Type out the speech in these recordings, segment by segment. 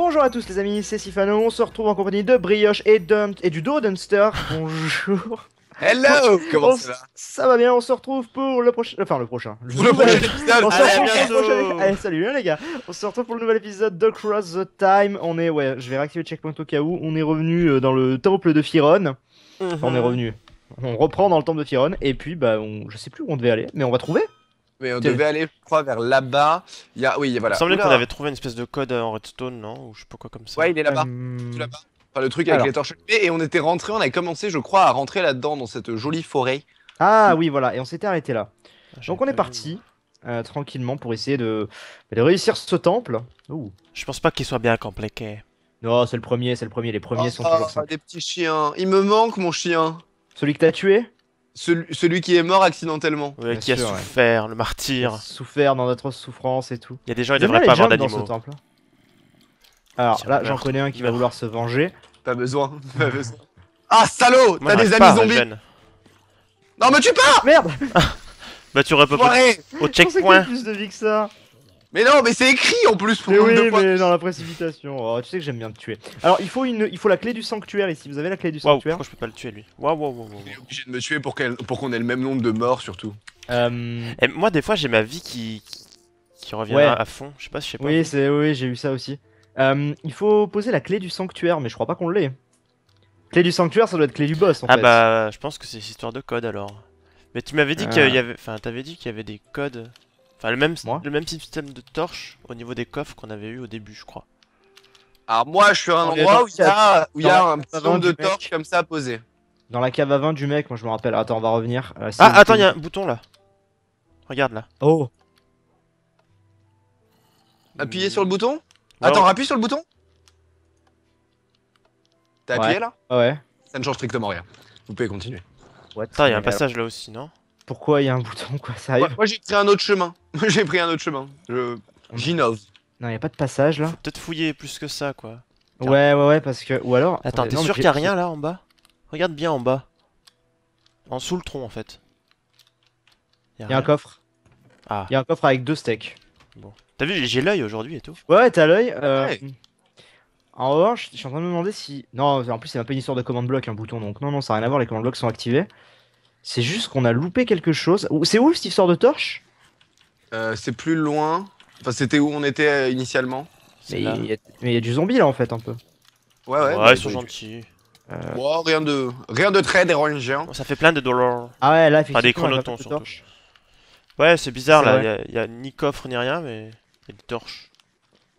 Bonjour à tous les amis, c'est Sifano, on se retrouve en compagnie de Brioche et Dumpt et du Do Dumpster. Bonjour. Hello Comment ça va Ça va bien, on se retrouve pour le prochain... Enfin, le prochain. Le, prochain épisode salut hein, les gars On se retrouve pour le nouvel épisode de Cross the Time. On est... Ouais, je vais réactiver le checkpoint au cas où. On est revenu euh, dans le temple de Firon. Mhm. on est revenu. On reprend dans le temple de Firon. Et puis, bah, on... je sais plus où on devait aller, mais on va trouver mais on devait aller, je crois, vers là-bas. Il, y a... oui, voilà. il semblait qu'on avait trouvé une espèce de code en redstone, non Ou je sais pas quoi comme ça. Ouais, il est là-bas. Euh, là-bas. Enfin, le truc avec les torches Et on était rentré, on avait commencé, je crois, à rentrer là-dedans, dans cette jolie forêt. Ah oui, voilà. Et on s'était arrêté là. Ah, Donc on est parti. Euh, tranquillement pour essayer bah, de, réussir ce temple. Ouh. Je pense pas qu'il soit bien compliqué. Non, c'est le premier, c'est le premier. Les premiers ah, sont toujours ça. Ah, des petits chiens. Il me manque mon chien. Celui que t'as tué celui, qui est mort accidentellement. Ouais, qui a souffert, le martyr. souffert dans notre souffrance et tout. Il y a des gens, qui devraient pas avoir d'animaux. Hein. Alors là, j'en connais un qui va vouloir se venger. Pas besoin, besoin. Ah, salaud T'as des amis hein, zombies Non, me tu pas Merde Bah, tu aurais pas au checkpoint. plus de vie que ça. Mais non, mais c'est écrit en plus pour le oui, de mais dans la précipitation. Oh, tu sais que j'aime bien te tuer. Alors, il faut une, il faut la clé du sanctuaire ici. Vous avez la clé du sanctuaire Pourquoi je peux pas le tuer lui Waouh, waouh, waouh. Il est obligé de me tuer pour qu'on pour qu'on ait le même nombre de morts surtout. Euh, Et moi, des fois, j'ai ma vie qui qui revient à fond. Je sais pas, je sais pas. Oui, c'est oui, j'ai eu ça aussi. Euh, il faut poser la clé du sanctuaire, mais je crois pas qu'on l'ait. Clé du sanctuaire, ça doit être clé du boss en ah fait. Ah bah, je pense que c'est histoire de code alors. Mais tu m'avais dit ah. qu'il y avait, enfin, t'avais dit qu'il y avait des codes. Enfin, le même, système de torche au niveau des coffres qu'on avait eu au début, je crois. Alors, moi, je suis à un endroit où il y a, un petit de torches comme ça poser. Dans la cave à vin du mec, moi je me rappelle. Attends, on va revenir. Euh, ah, attends, il y a un bouton là. Regarde là. Oh. Appuyez sur le bouton Attends, sur le bouton T'as appuyé là Ouais. Ça ne change strictement rien. Vous pouvez continuer. Ouais, attends, il y a un passage là aussi, non pourquoi il y a un bouton, quoi, ça Moi, j'ai pris un autre chemin. j'ai pris un autre chemin. J'innove. Je... Non, il a pas de passage là. Peut-être fouiller plus que ça, quoi. Ouais, ouais, ouais, parce que. Ou alors. Attends, t'es sûr qu'il n'y a rien là en bas Regarde bien en bas. En sous le tronc, en fait. Il y, a, un coffre. Ah. Il y a un coffre avec deux steaks. Bon. T'as vu, j'ai l'œil aujourd'hui et tout. Ouais, t'as l'œil. Euh... En revanche, je suis en train de me demander si. Non, en plus, c'est un pas une histoire de commande bloc, un bouton, donc non, non, ça n'a rien à voir, les commandes blocs sont activés. C'est juste qu'on a loupé quelque chose. C'est où cette sort de torche euh, C'est plus loin. Enfin, c'était où on était euh, initialement. Mais il y, a... du zombie là en fait, un peu. Ouais, ouais. Ouais, ils sont gentils. Euh. rien de rien de très dérangeant. Ça fait plein de dollars. Ah ouais, là, effectivement. pas des chronotons surtout. Ouais, c'est bizarre là, il y, a ni coffre ni rien, mais il y a des torches.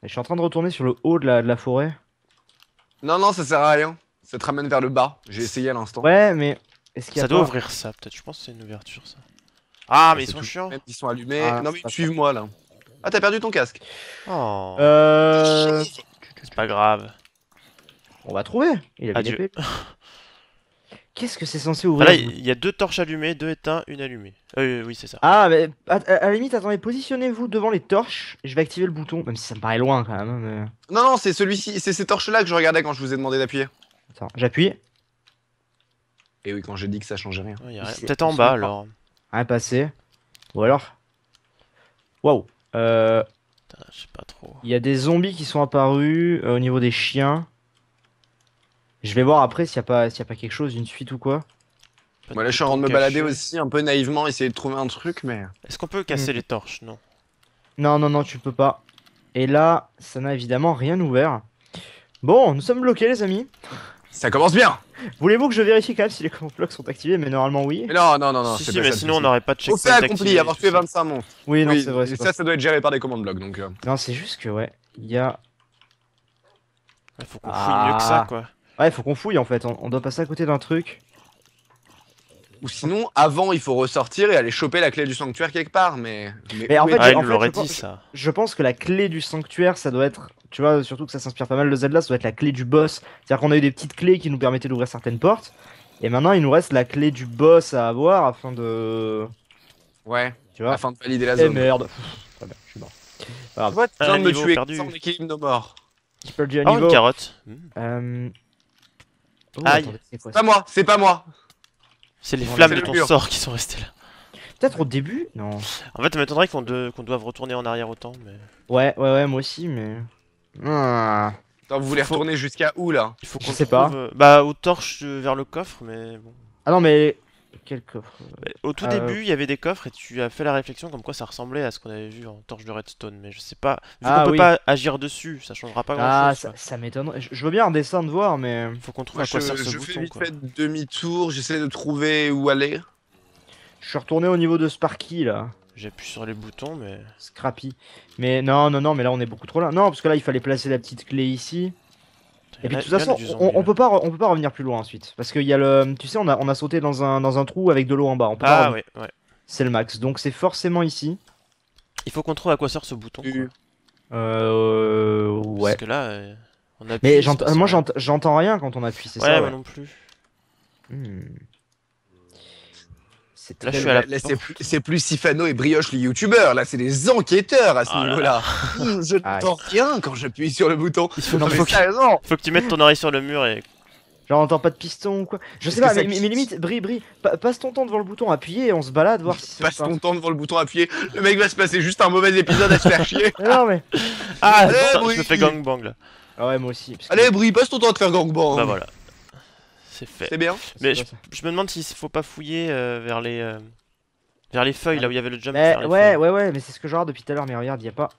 je suis en train de retourner sur le haut de la, de la forêt. Non, non, ça sert à rien. Ça te ramène vers le bas. J'ai essayé à l'instant. Ouais, mais qu'il Ça doit ouvrir ça, peut-être. Je pense que c'est une ouverture, ça. Ah, ah mais ils sont chiants. Ils sont allumés. Ah, non, mais suive-moi là. Ah, t'as perdu ton casque. Oh. Euh. C'est pas grave. On va trouver. Il Qu'est-ce que c'est censé ouvrir ah, Là, il y a deux torches allumées, deux éteintes, une allumée. Euh, oui, c'est ça. Ah, mais à, la limite, attendez, positionnez-vous devant les torches. Je vais activer le bouton, même si ça me paraît loin quand même. Hein, non, non, c'est celui-ci, c'est ces torches-là que je regardais quand je vous ai demandé d'appuyer. Attends, j'appuie. Et oui, quand j'ai dit que ça changeait rien. Peut-être en bas alors. Rien passé. Ou alors. Waouh. Euh. Je sais pas trop. Il y a des zombies qui sont apparus euh, au niveau des chiens. Je vais voir après s'il n'y a, pas, a pas quelque chose, une suite ou quoi. Moi là je suis en train de me balader aussi un peu naïvement, essayer de trouver un truc, mais... Est-ce qu'on peut casser mm. les torches Non. Non, non, non, tu peux pas. Et là, ça n'a évidemment rien ouvert. Bon, nous sommes bloqués les amis. Ça commence bien Voulez-vous que je vérifie quand même si les commandes blocks sont activés Mais normalement oui. non, non, non, non. Si, si, mais sinon on n'aurait pas de checkpoint. C'est accompli, avoir tué 25 monstres. Oui, non, c'est vrai. Et ça, ça doit être géré par des commandes-blocs, donc. Euh. Non, c'est juste que ouais, il y a. Il ah, faut qu'on fouille mieux que ça ah. quoi. Ouais, faut qu'on fouille en fait. On, doit passer à côté d'un truc. Ou sinon, avant, il faut ressortir et aller choper la clé du sanctuaire quelque part. Mais, mais, en fait, ah, je, je pense que la clé du sanctuaire, ça doit être tu vois, surtout que ça s'inspire pas mal de Zelda, ça doit être la clé du boss. C'est-à-dire qu'on a eu des petites clés qui nous permettaient d'ouvrir certaines portes. Et maintenant, il nous reste la clé du boss à avoir afin de. Ouais. Tu vois Afin de valider la eh zone. Et merde. bien, je suis mort. Tu vois, me ah, tuer perdu. sans équilibre nos à ah, niveau. une carotte. Euh, Aïe. C'est pas moi, c'est pas moi. C'est les flammes de ton sort qui sont restées là. Peut-être au début Non. En fait, ça m'étonnerait qu'on doive retourner en arrière autant, mais... Ouais, ouais, ouais, moi aussi, mais... Ah. Attends, vous voulez retourner jusqu'à où là Il faut qu'on sait pas. Euh, bah, aux torches euh, vers le coffre, mais bon. Ah non, mais quel coffre euh Au tout début, il y avait des coffres et tu as fait la réflexion comme quoi ça ressemblait à ce qu'on avait vu en torche de redstone, mais je sais pas. Vu ah qu'on peut pas agir dessus, ça changera pas grand-chose. Ah, ça, m'étonne... m'étonnerait. Je veux bien descendre voir, mais faut qu'on trouve à quoi sert ce bouton. Je fais demi-tour, j'essaie de trouver où aller. Je suis retourné au niveau de Sparky là. J'appuie sur les boutons, mais. Scrappy. Mais non, non, non, mais là on est beaucoup trop loin. Non, parce que là il fallait placer la petite clé ici. Et puis de toute façon, on, peut pas, on peut pas revenir plus loin ensuite. Parce qu'il y a le. Tu sais, on a, on a sauté dans un, dans un trou avec de l'eau en bas. On ah ouais, ouais. C'est le max. Donc c'est forcément ici. Il faut qu'on trouve à quoi sert ce bouton. Euh. Ouais. Parce que là, euh, on appuie. Mais moi j'entends rien quand on appuie, c'est ça. Ouais, moi non plus. Hmm. Là, c'est plus Sifano et Brioche, les youtubeurs. Là, c'est des enquêteurs à ce ah niveau-là. je ah, n'entends rien quand j'appuie sur le bouton. Il faut, que, tu mettes ton oreille sur le mur et. Genre, on pas de piston ou quoi. Je sais pas, mais, limite, Bri, Bri, passe ton temps devant le bouton appuyé et on se balade voir si Passe ton temps devant le bouton appuyé. Le mec va se passer juste un mauvais épisode à se faire chier. non, mais. Ah, Allez, ça je me fais gangbang là. Ah ouais, moi aussi. Allez, Bri, passe ton temps à te faire gangbang. Bah voilà c'est fait. C'est bien. Mais je, me demande s'il faut pas fouiller euh, vers les euh, vers les feuilles, là où il y avait le jump. ouais, ouais, ouais, mais c'est ce que je regarde depuis tout à l'heure, mais regarde, il n'y a pas.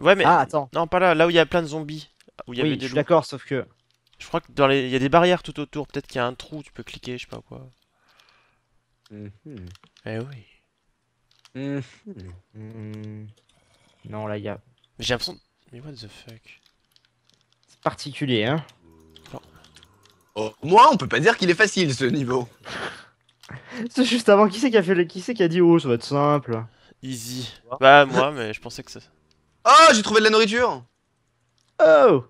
Ouais, mais. Ah, attends. Non, pas là, là où il y a plein de zombies. Où y oui, avait des je suis d'accord, sauf que. Je crois que dans les. Il y a des barrières tout autour, peut-être qu'il y a un trou, tu peux cliquer, je sais pas quoi. Mm-hmm. Eh oui. Mm-hmm. Non, là, il y a. J'ai l'impression. Mais what the fuck C'est particulier, hein. Oh. moi, on peut pas dire qu'il est facile ce niveau. C'est juste avant, qui c'est qui a fait le... qui qui a dit oh ça va être simple Easy. Bah moi mais je pensais que ça. Oh j'ai trouvé de la nourriture Oh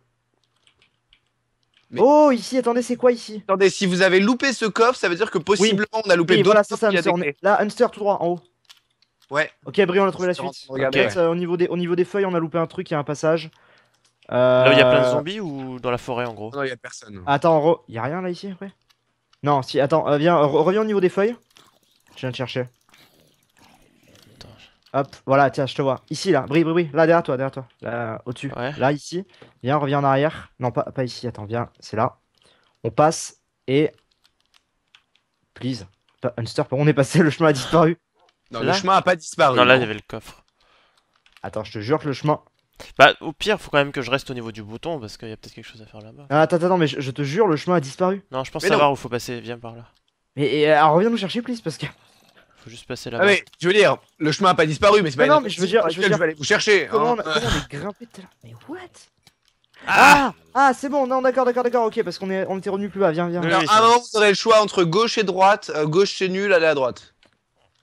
Oh ici attendez c'est quoi ici Attendez si vous avez loupé ce coffre ça veut dire que possiblement on a loupé d'autres voilà, ça, on Là Hunter tout droit en haut. Ouais. Ok Brian on a trouvé la suite. au, niveau des, au niveau des feuilles on a loupé un truc, il y a un passage. Là où il y a plein de euh, zombies ou dans la forêt en gros Non, il y a personne. Attends, il y a rien là ici après Non, si, attends, euh, viens, reviens au niveau des feuilles. Je viens de chercher. Hop, voilà, tiens, je te vois. Ici là, brille, bris brille. Là derrière toi, derrière toi. Là, au-dessus. Là, ici. Viens, reviens en arrière. Non, pas, ici, attends, viens, c'est là. On passe et. Please. Unster, on est passé, le chemin a disparu. Non, le chemin a pas disparu. Non, là, il y avait le coffre. Attends, je te jure que le chemin. Bah, au pire, faut quand même que je reste au niveau du bouton parce qu'il y a peut-être quelque chose à faire là-bas. Ah, attends, attends, mais je, te jure, le chemin a disparu. Non, je pense savoir où faut passer, viens par là. Mais euh, alors, reviens nous chercher, please, parce que. Faut juste passer là-bas. Ah, mais je veux dire, le chemin a pas disparu, mais c'est pas. Non, mais je veux dire, je, veux dire... aller vous chercher. Comment, on, est hein. grimpé tout Mais what ah, ah, ah c'est bon, non, d'accord, d'accord, d'accord, ok, parce qu'on est, on était revenu plus bas, viens, viens. à vous aurez le choix entre gauche et droite, euh, gauche c'est nul, aller à droite.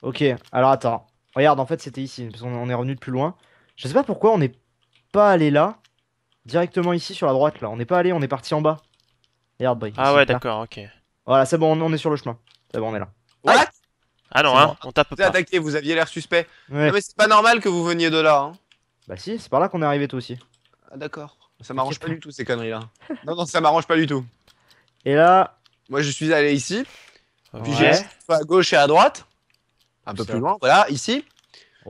Ok, alors attends, regarde, en fait, c'était ici, parce qu'on est revenu de plus loin. Je sais pas pourquoi on est pas allé là, directement ici sur la droite là. On n'est pas allé, on est parti en bas. Regarde, Ah ouais, d'accord, ok. Voilà, c'est bon, on, est sur le chemin. C'est bon, on est là. What ah non, hein, on tape pas. attaqué, vous aviez l'air suspect. mais c'est pas normal que vous veniez de là. Hein. Bah si, c'est par là qu'on est arrivé tout aussi. Ah d'accord. Ça m'arrange pas du tout ces conneries là. non, non, ça m'arrange pas du tout. Et là. Moi je suis allé ici. Puis j'ai à gauche et à droite. Un peu plus loin, voilà, ici.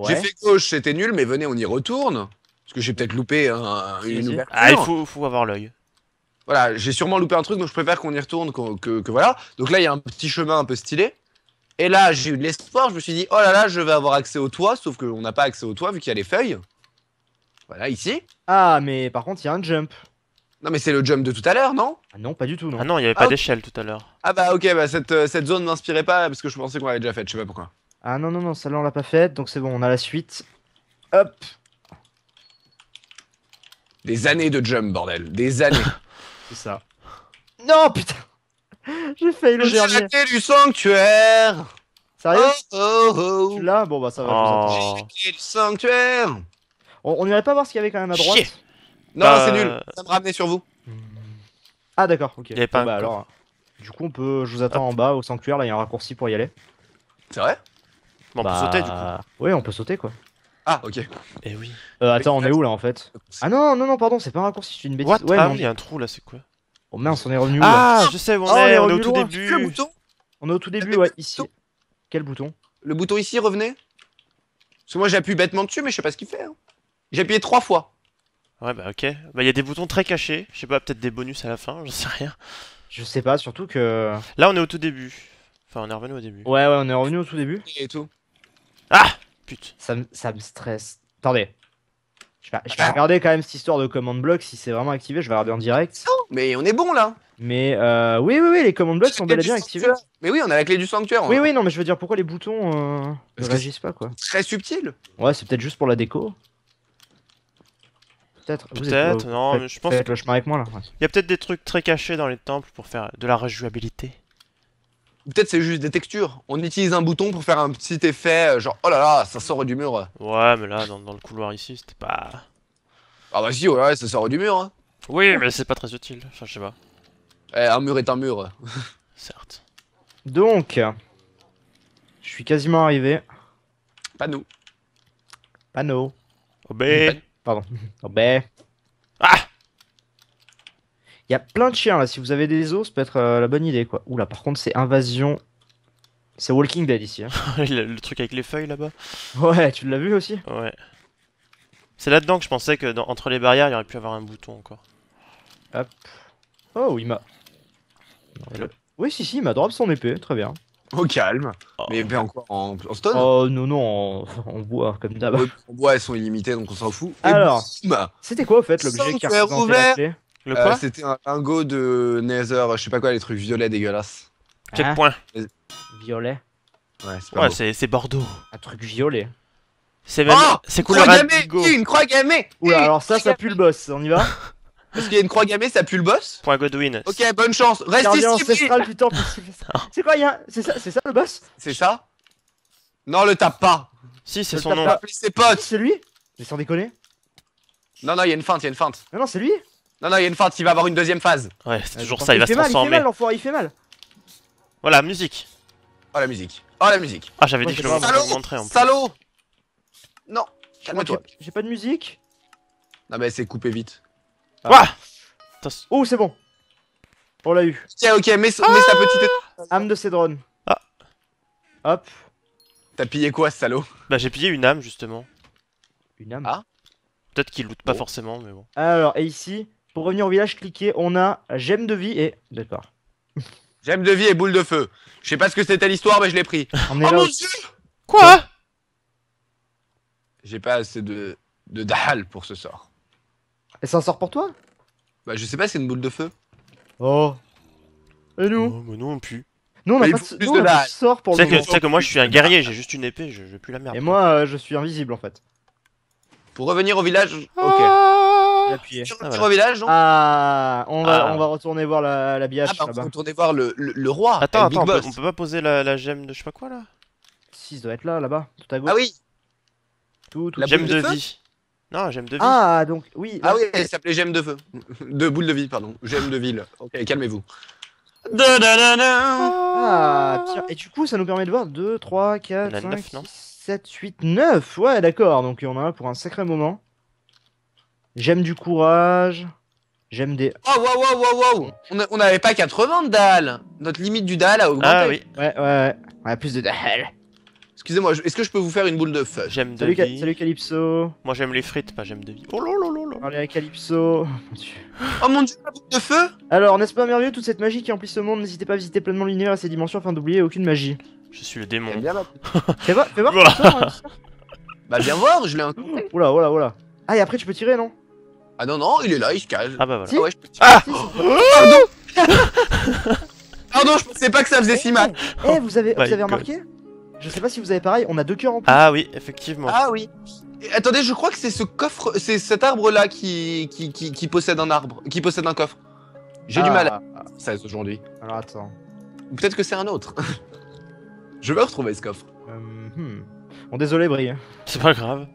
J'ai fait gauche, c'était nul, mais venez, on y retourne que j'ai peut-être loupé hein, une ouverture. Ah, il faut, faut avoir l'œil. Voilà, j'ai sûrement loupé un truc, donc je préfère qu'on y retourne, que, voilà. Donc là, il y a un petit chemin un peu stylé. Et là, j'ai eu de l'espoir. Je me suis dit, oh là là, je vais avoir accès au toit, sauf qu'on n'a pas accès au toit vu qu'il y a les feuilles. Voilà, ici. Ah, mais par contre, il y a un jump. Non, mais c'est le jump de tout à l'heure, non ah Non, pas du tout, non. Ah non, il n'y avait ah pas d'échelle tout à l'heure. Ah bah ok, bah, cette, euh, cette zone m'inspirait pas parce que je pensais qu'on l'avait déjà faite, je sais pas pourquoi. Ah non, non, non, celle-là on l'a pas faite, donc c'est bon, on a la suite. Hop des années de jump, bordel. Des années. C'est ça. Non, putain J'ai failli le dernier. raté du sanctuaire Sérieux oh, oh, oh. Tu Bon, bah ça va. Oh. sanctuaire On n'irait pas voir ce qu'il y avait quand même à droite Non, bah, c'est nul. Euh, ça me ramenait sur vous. Ah, d'accord, ok. Bah, alors, du coup, on peut... je vous attends en bas au sanctuaire. Là, il y a un raccourci pour y aller. C'est vrai On peut bah, sauter, du coup. Oui, on peut sauter, quoi. Ah, ok. Eh oui. Euh, attends, on est où là en fait Ah non, non, non, pardon, c'est pas un raccourci, c'est une bêtise. ouais, ah il y a un trou là, c'est quoi Oh mince, on est revenu où Ah, je sais on oh, est, on est au tout début. on est au tout début, ouais, ici. Quel bouton Le bouton ici, revenez. Parce que moi j'appuie bêtement dessus, mais je sais pas ce qu'il fait. Hein. J'ai appuyé trois fois. Ouais, bah ok. Bah il y a des boutons très cachés, je sais pas, peut-être des bonus à la fin, je sais rien. Je sais pas, surtout que. Là, on est au tout début. Enfin, on est revenu au début. Ouais, ouais, on est revenu au tout début. Et tout. Ah Putain, Ça, me stresse. Attendez. Je vais, ah. regarder quand même cette histoire de command block si c'est vraiment activé. Je vais regarder en direct. Non, mais on est bon là. Mais euh, oui, oui, oui, les command blocks sont bel et bien activés. Mais oui, on a la clé du sanctuaire. Oui, hein. oui, non, mais je veux dire pourquoi les boutons euh, ne réagissent pas quoi. Très subtil. Ouais, c'est peut-être juste pour la déco. Peut-être. Peut-être, non, mais je pense. avec moi là. Il y a peut-être des trucs très cachés dans les temples pour faire de la rejouabilité. Peut-être c'est juste des textures. On utilise un bouton pour faire un petit effet, euh, genre oh là là, ça sort du mur. Ouais, mais là, dans, le couloir ici, c'était pas. Ah bah si, ouais, ça sort du mur. Hein. Oui, mais c'est pas très utile. Enfin, je sais pas. Eh, un mur est un mur. Certes. Donc, je suis quasiment arrivé. Panneau. Panneau. Obé. Pardon. Obé. Il plein de chiens là. Si vous avez des os, ça peut être euh, la bonne idée quoi. Oula, par contre, c'est invasion. C'est Walking Dead ici. Hein. le, truc avec les feuilles là-bas. Ouais, tu l'as vu aussi Ouais. C'est là-dedans que je pensais que entre les barrières, il aurait pu avoir un bouton encore. Hop. Oh, il m'a. Oui, si, si, il m'a drop son épée, très bien. Au calme. Oh. Mais ben, encore en, stone Oh non, non, en, bois, comme d'hab. En bois, elles sont illimitées, donc on s'en fout. Alors, c'était quoi au fait l'objet qui a ouvert le quoi euh, C'était un lingot de Nether, je sais pas quoi, les trucs violets dégueulasses. Quel hein point Violet Ouais, c'est ouais, c'est Bordeaux. Un truc violet. C'est même. Oh c'est gammée, Une croix gammée Oula, alors ça, ça pue le boss, on y va Parce qu'il y a une croix gammée, ça pue le boss Point Godwin. Ok, bonne chance, reste ici ancestral quoi, ça C'est quoi, C'est ça, ça le boss C'est ça Non, le tape pas Si, c'est son nom. C'est ses potes C'est lui Mais sans déconner Non, non, il y a une feinte, a une feinte. Non, non, c'est lui non, non, il y a une phase, il va avoir une deuxième phase. Ouais, c'est toujours ça, il va se transformer. Il fait mal, l'enfoiré, il fait mal. Voilà, musique. Oh la musique. Oh la musique. Ah, j'avais dit que je le montrais en plus. Salaud Non, calme-toi. J'ai pas de musique. Non, mais c'est coupé vite. Ah. Ouah Oh, c'est bon. On l'a eu. Tiens, ok, mets, sa ah. petite. Âme de drones Ah. Hop. T'as pillé quoi, salaud Bah, j'ai pillé une âme, justement. Une âme Ah Peut-être qu'il loot pas forcément, mais bon. Alors, et ici, pour revenir au village, cliquez. On a gemme de vie et. D'accord. Gemme de vie et boule de feu. Je sais pas ce que c'était l'histoire, mais je l'ai pris. oh mon dieu Quoi J'ai pas assez de, de dahal pour ce sort. Et ça sort pour toi Bah, je sais pas, c'est une boule de feu. Oh. Et nous Non, mais nous, on pue. Nous, on a pas, plus de sort pour le que, que moi, je suis un guerrier, j'ai juste une épée, je, peux plus la merde. Et moi, euh, je suis invisible, en fait. Pour revenir au village... Ah. Ok. Oh, sur le ah, petit village, ah, on va, ah. on va retourner voir la, la on va retourner voir le, le, roi. Attends, eh, attends on, peut, peut, pas poser la, gemme de je sais pas quoi là 6 doit être là, là-bas, tout à gauche. Ah oui tout, tout La gemme de, vie. Non, gemme de vie. Ah, donc, oui. Ah oui, elle s'appelait gemme de feu. De boule de vie, pardon. Gemme de ville. Ok, calmez-vous. Ah, Et du coup, ça nous permet de voir 2, 3, 4, 5, 6, 7, 8, 9. Ouais, d'accord. Donc, on en a pour un sacré moment. J'aime du courage. J'aime des. Oh, waouh, wow wow wow On n'avait pas 80 de dalle Notre limite du dalle a augmenté. Ah oui. Ouais, ouais, ouais. On a plus de dalle. Excusez-moi, est-ce que je peux vous faire une boule de feu J'aime de vie. Salut Calypso. Moi j'aime les frites, pas j'aime de vie. Oh là Allez Calypso. Oh mon dieu, la boule de feu Alors, n'est-ce pas merveilleux toute cette magie qui emplit ce monde N'hésitez pas à visiter pleinement l'univers et ses dimensions afin d'oublier aucune magie. Je suis le démon. fais voir, fais voir. Hein. bah viens voir, je l'ai un coup. Oula, oula, oh oula. Oh ah et après tu peux tirer, non ah non, non, il est là, il se cache. Ah bah voilà. Ah je ah Pardon Pardon, je pensais pas que ça faisait si eh, mal. Eh, vous avez, bah, vous avez remarqué Je sais pas si vous avez pareil, on a deux cœurs en plus. Ah oui, effectivement. Ah oui. attendez, je crois que c'est ce coffre, c'est cet arbre là qui, qui, possède un arbre, qui possède un coffre. J'ai du ah. mal à 16 aujourd'hui. Alors attends. Peut-être que c'est un autre. je veux retrouver ce coffre. Euh, hmm. Bon, désolé, Brie. C'est pas grave.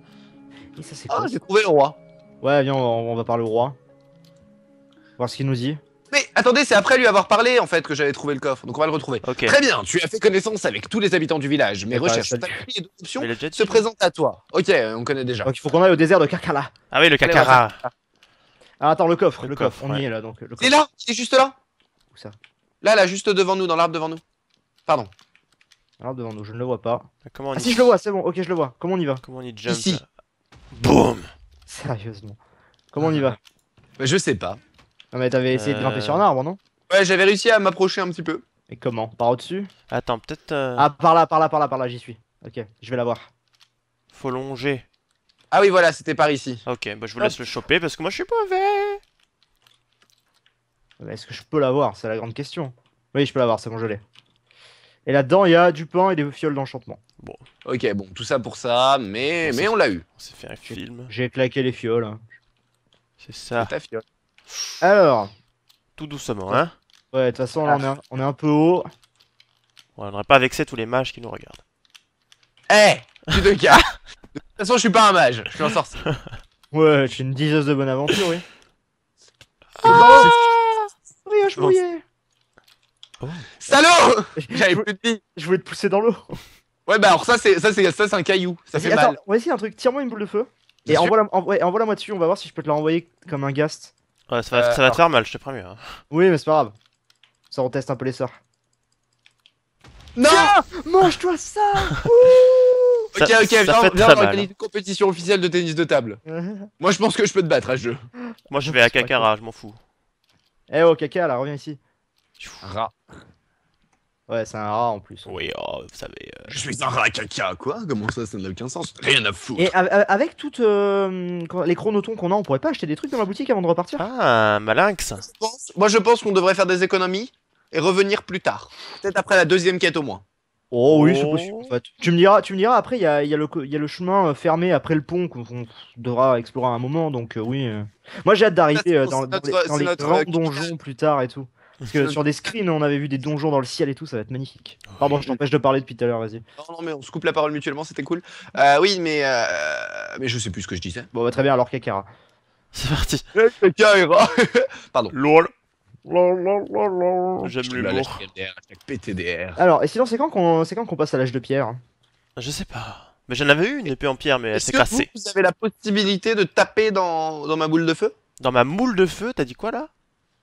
ah, j'ai trouvé le roi. Ouais, viens, on, va parler au roi. Voir ce qu'il nous dit. Mais attendez, c'est après lui avoir parlé en fait que j'avais trouvé le coffre, donc on va le retrouver. Ok. Très bien, tu as fait connaissance avec tous les habitants du village. Mes recherches et se présentent à toi. Ok, on connaît déjà. Donc il faut qu'on aille au désert de Kakala. Ah oui, le Kakala. Ah, attends, le coffre, le, coffre, on y est là donc. Le coffre. Il est là, il est juste là. Où ça Là, là, juste devant nous, dans l'arbre devant nous. Pardon. L'arbre devant nous, je ne le vois pas. Comment ah, si je le vois, c'est bon, ok, je le vois. Comment on y va Comment on y jump Ici. Boum Sérieusement. Comment on y va bah, Je sais pas. Non, mais t'avais essayé de grimper euh, sur un arbre, non Ouais, j'avais réussi à m'approcher un petit peu. Et comment Par au-dessus Attends, peut-être. Euh, ah, par là, par là, par là, par là, j'y suis. Ok, je vais la voir. Faut longer. Ah oui, voilà, c'était par ici. Ok, bah je vous laisse le choper parce que moi je suis mauvais. Est-ce que je peux l'avoir C'est la grande question. Oui, je peux l'avoir, c'est bon, je l'ai. Et là-dedans, il y a du pain et des fioles d'enchantement. Bon. Ok, bon, tout ça pour ça, mais, on mais on l'a eu. On s'est fait un film. J'ai claqué les fioles. Hein. C'est ça. Ta fiole. Alors. Tout doucement, hein Ouais, de toute façon, là, on, est un, on est un peu haut. On n'aurait pas vexé tous les mages qui nous regardent. Eh hey Tu te cas De toute façon, je suis pas un mage, je suis un sorcier. ouais, je suis une diseuse de bonne aventure, oui. Ah, ah je mouillais Salut J'avais plus de vie. Je voulais te pousser dans l'eau. Ouais, bah alors ça, c'est ça, c'est ça, c'est un caillou. Ça fait mal. on va essayer un truc. Tire-moi une boule de feu. et envoie-la moi dessus. On va voir si je peux te la renvoyer comme un gast. Ouais, ça va, ça va te euh, faire mal, je te préviens. Hein. Oui, mais c'est pas grave. Ça, on teste un peu les sorts. Non Mange-toi ça Ok, ok, une compétition officielle de tennis de table. moi, je pense que je peux te battre à ce jeu. Moi, je vais à Kakara, je m'en fous. Eh oh, caca là, reviens ici. Rat. Ouais, c'est un rat en plus. Oui, oh, vous savez. Euh, je suis un rat caca, quoi Comment ça, ça n'a aucun sens Rien à foutre. Et avec toutes euh, les chronotons qu'on a, on pourrait pas acheter des trucs dans la boutique avant de repartir Ah, malinx. Moi, je pense qu'on devrait faire des économies et revenir plus tard. Peut-être après la deuxième quête au moins. Oh oui, c'est oh. possible. Tu me diras, tu me diras après, il y a, le chemin euh, fermé après le pont qu'on devra explorer à un moment, donc oui. Moi, j'ai hâte d'arriver dans, dans les grands donjons plus tard et tout. Parce que sur des screens, on avait vu des donjons dans le ciel et tout, ça va être magnifique. Pardon, je t'empêche de parler depuis tout à l'heure, vas-y. Non, non, mais on se coupe la parole mutuellement, c'était cool. Euh, oui, mais, euh, mais je sais plus ce que je disais. Bon, bah, très bien, alors Kakara. C'est parti. Eh, Kakara Pardon. LOL. J'aime le PTDR. Alors, et sinon, c'est quand qu'on passe à l'âge de pierre Je sais pas. Mais j'en avais eu une épée en pierre, mais elle s'est cassée. que vous avez la possibilité de taper dans, dans ma boule de feu Dans ma moule de feu, t'as dit quoi là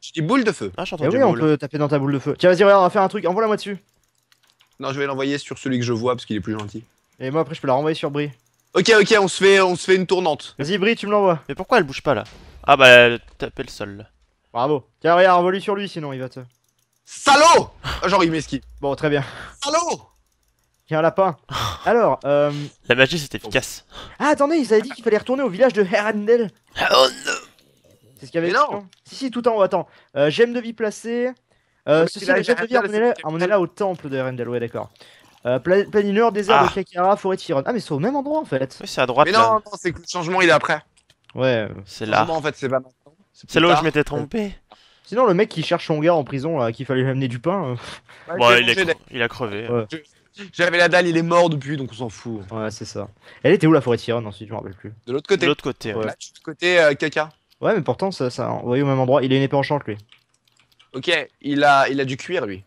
je dis boule de feu. Ah, je eh oui, on peut taper dans ta boule de feu. Tiens, vas-y, regarde, on va faire un truc. Envoie-la moi dessus. Non, je vais l'envoyer sur celui que je vois parce qu'il est plus gentil. Et moi, après, je peux la renvoyer sur Brie. Ok, ok, on se fait, on se fait une tournante. Vas-y, Brie, tu me l'envoies. Mais pourquoi elle bouge pas là Ah, bah, taper le sol là. Bravo. Tiens, regarde, envoie-lui sur lui, sinon il va te. Salaud ah, Genre, il qui. Bon, très bien. Salaud Tiens, lapin. Alors, euh. La magie, c'est efficace. Ah, attendez, ils avaient dit qu'il fallait retourner au village de Herendel. Oh non mais Non. Si, si, tout en haut, attends. Euh, gemme de vie placée. Euh, ah, ceci, la gemme de vie, est là au temple de Rendel, ouais, d'accord. Euh, planineur, désert de ah. Kakara, forêt de Chiron. Ah, mais c'est au même endroit en fait. Oui, c'est à droite. Mais non, non, c'est que le changement il est après. Ouais. C'est là. en fait, c'est pas maintenant. C'est là où je m'étais trompé. Sinon, le mec qui cherche son gars en prison, là, qu'il fallait lui amener du pain. Euh, ouais, il, est il, a crevé. J'avais la dalle, il est mort depuis, donc on s'en fout. Ouais, c'est ça. Elle était où la forêt de Chiron ensuite Je me rappelle plus. De l'autre côté. De l'autre côté, côté, euh, Ouais, mais pourtant, ça, ça envoyé au même endroit. Il a une épée enchante, lui. Ok, il a, il a du cuir, lui.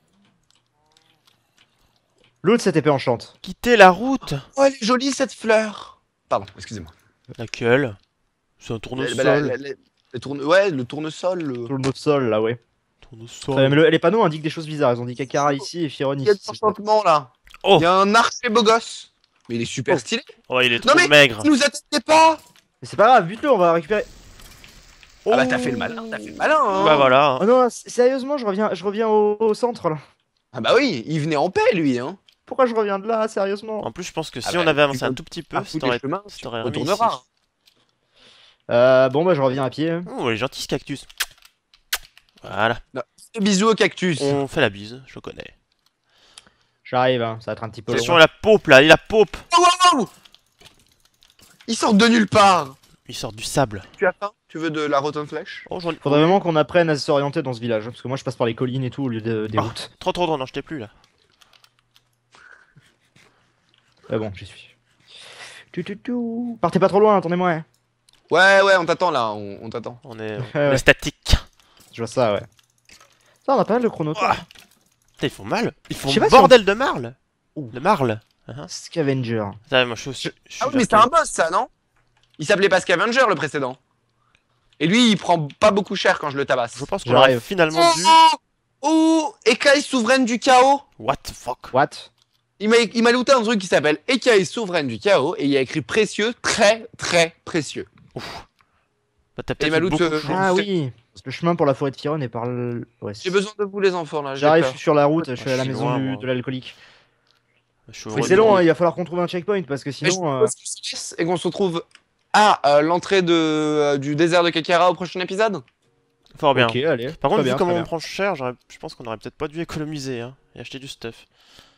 L'autre, cette épée enchante. quitter la route Oh, elle est jolie, cette fleur Pardon, excusez-moi. La Laquelle C'est un tournesol. Bah, le tourne... Ouais, le tournesol. Le tournesol, là, ouais. Tournesol. mais le, les panneaux indiquent des choses bizarres. Ils ont dit Kakara ici et Firon ici. Il y a là. Oh. Il y a un archer beau gosse. Mais il est super oh. stylé. Oh, il est non, mais maigre. nous pas Mais c'est pas grave, bute-le, on va récupérer. Oh. Ah bah t'as oh. fait le malin, t'as fait le bah malin. Hein bah voilà. Oh non, sérieusement, je reviens, je reviens au, centre là. Ah bah oui, il venait en paix lui. Hein. Pourquoi je reviens de là, sérieusement En plus, je pense que ah si bah, on avait avancé un tout petit peu, ça retournera. Euh, bon bah je reviens à pied. Oh, est gentil ce cactus. Voilà. Bisous au cactus. On fait la bise, je connais. J'arrive, hein. ça va être un petit peu. Attention, la paupe là, il a paupe. Oh, wow, wow. Ils sortent de nulle part. Il sort du sable. Tu as faim Tu veux de la rotten flèche oh, Faudrait vraiment qu'on apprenne à s'orienter dans ce village, hein, parce que moi je passe par les collines et tout au lieu des ah, routes. Trop trop trop, non, je t'ai plus là. Bah bon, j'y suis. Tu, tu, tu. Partez pas trop loin, attendez-moi. Hein. Ouais, ouais, on t'attend là, on, t'attend. On est, statique. Je vois ça, ouais. Ça, on a pas mal de chrono. Ah, putain, ils font mal. Ils font bordel de marle. Ouh. De marle. Scavenger. ah mais c'est un boss ça, non il s'appelait Pascal Avenger le précédent. Et lui, il prend pas beaucoup cher quand je le tabasse. Je pense qu'on J'arrive. finalement oh dû. Oh, oh Ekaï souveraine du chaos What the fuck What il m'a, looté un truc qui s'appelle Ekaï souveraine du chaos et il y a écrit précieux, très très précieux. Ouf. Bah, t'as Ah oui, le chemin pour la forêt de Kiron est par le. J'ai besoin de vous les enfants là. J'arrive, sur la route, je suis à la maison de l'alcoolique. Mais c'est long, hein, il va falloir qu'on trouve un checkpoint parce que sinon. Euh, et qu'on se retrouve ah, euh, l'entrée de, euh, du désert de Kakara au prochain épisode Fort bien. Par contre, vu comment on prend cher, je pense qu'on aurait peut-être pas dû économiser hein, et acheter du stuff.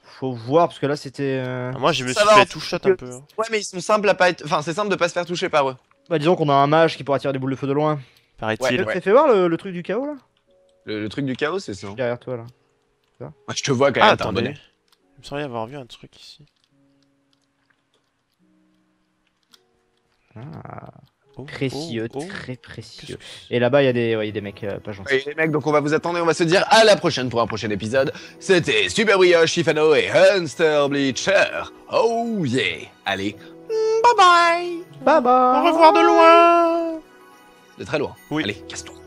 Faut voir, parce que là c'était. Euh, ah, moi, je me suis fait tout un peu. Hein. Ouais, mais ils sont simples à pas être. Enfin, c'est simple de pas se faire toucher par eux. Bah, disons qu'on a un mage qui pourra tirer des boules de feu de loin. Paraît-il. Ouais, ouais. fait voir le, truc du chaos là le, truc du chaos, c'est ça Derrière toi là. je te vois quand même, ah, attendez. Il me semblait avoir vu un truc ici. Ah. précieux, oh, oh, oh. très précieux. Et là-bas, il y, a des, ouais, y a des mecs euh, pas gentils. mecs, donc on va vous attendre et on va se dire à la prochaine pour un prochain épisode. C'était Super Brioche, Chifano et Hunter Bleacher. Oh yeah! Allez, bye bye! Bye bye! Au revoir de loin! De très loin. Oui. Allez, casse-toi.